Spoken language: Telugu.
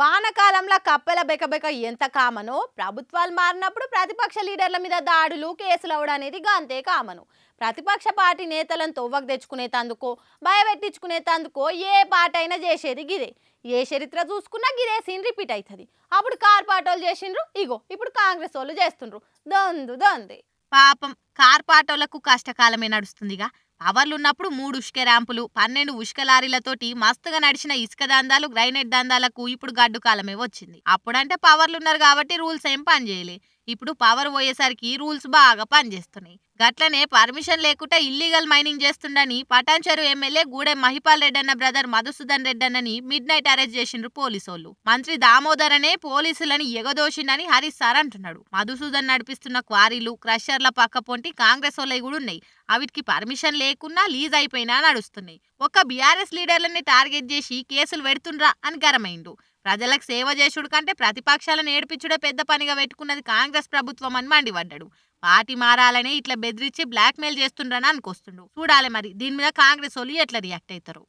వానకాలంలో కప్పెల బెకబెక ఎంత కామనో ప్రభుత్వాలు మారినప్పుడు ప్రతిపక్ష లీడర్ల మీద దాడులు కేసులు అవడం అనేది అంతే కామను ప్రతిపక్ష పార్టీ నేతలను తొవ్వకు తెచ్చుకునేతందుకో భయపెట్టించుకునేతందుకో ఏ పార్టీ అయినా చేసేది గిదే ఏ చరిత్ర చూసుకున్నా గిదే సీన్ రిపీట్ అవుతుంది అప్పుడు కార్పాటోలు చేసిండ్రు ఇగో ఇప్పుడు కాంగ్రెస్ వాళ్ళు చేస్తుండ్రు దొందు దొంది పాపం కార్పాటోలకు కష్టకాలమే నడుస్తుందిగా అవర్లున్నప్పుడు మూడు ఉష్క ర్యాంపులు పన్నెండు ఉష్క లారీలతోటి మస్తుగా నడిచిన ఇసుక దందాలు గ్రైనేట్ దందాలకు ఇప్పుడు గడ్డు కాలమే వచ్చింది అప్పుడంటే పవర్లు ఉన్నారు కాబట్టి రూల్స్ ఏం పనిచేయలే ఇప్పుడు పవర్ పోయేసరికి రూల్స్ బాగా పనిచేస్తున్నాయి గట్లనే పర్మిషన్ లేకుండా ఇల్లీగల్ మైనింగ్ చేస్తుండని పటాన్చెరు ఎమ్మెల్యే గూడెం మహిపాల్ రెడ్డి అన్న బ్రదర్ మధుసూదన్ రెడ్డి అన్నని మిడ్ నైట్ అరెస్ట్ చేసిండ్రు పోలీసోళ్ళు మంత్రి దామోదర్ అనే పోలీసులని ఎగదోషిండని హరీష్ సార్ అంటున్నాడు మధుసూదన్ నడిపిస్తున్న క్వారీలు క్రషర్ల పక్క పొంటి కాంగ్రెస్ వాళ్ళవి కూడా ఉన్నాయి అవిటికి పర్మిషన్ లేక లేకున్నా లీజ్ అయిపోయినా నడుస్తున్నాయి ఒక్క బీఆర్ఎస్ లీడర్లని టార్గెట్ చేసి కేసులు పెడుతుండ్రా అని గరమైండు ప్రజలకు సేవ చేసుడు కంటే ప్రతిపక్షాలను ఏడిపించుడే పెద్ద పనిగా పెట్టుకున్నది కాంగ్రెస్ ప్రభుత్వం అని మండిపడ్డాడు పార్టీ మారాలని ఇట్లా బెదిరించి బ్లాక్మెయిల్ చేస్తుండ్రని అనుకొస్తుండు చూడాలి మరి దీని మీద కాంగ్రెస్ వాళ్ళు ఎట్లా రియాక్ట్ అవుతారు